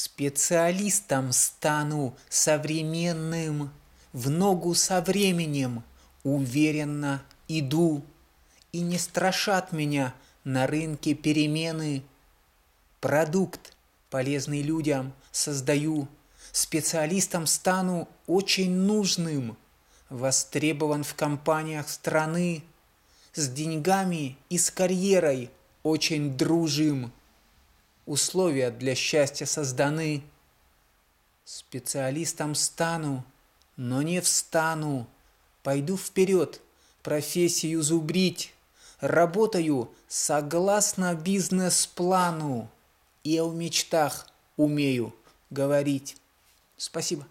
Специалистом стану современным, В ногу со временем уверенно иду, И не страшат меня на рынке перемены. Продукт, полезный людям, создаю, Специалистом стану очень нужным, Востребован в компаниях страны, С деньгами и с карьерой очень дружим – условия для счастья созданы. Специалистом стану, но не встану. Пойду вперед, профессию зубрить. Работаю согласно бизнес-плану. И о мечтах умею говорить. Спасибо.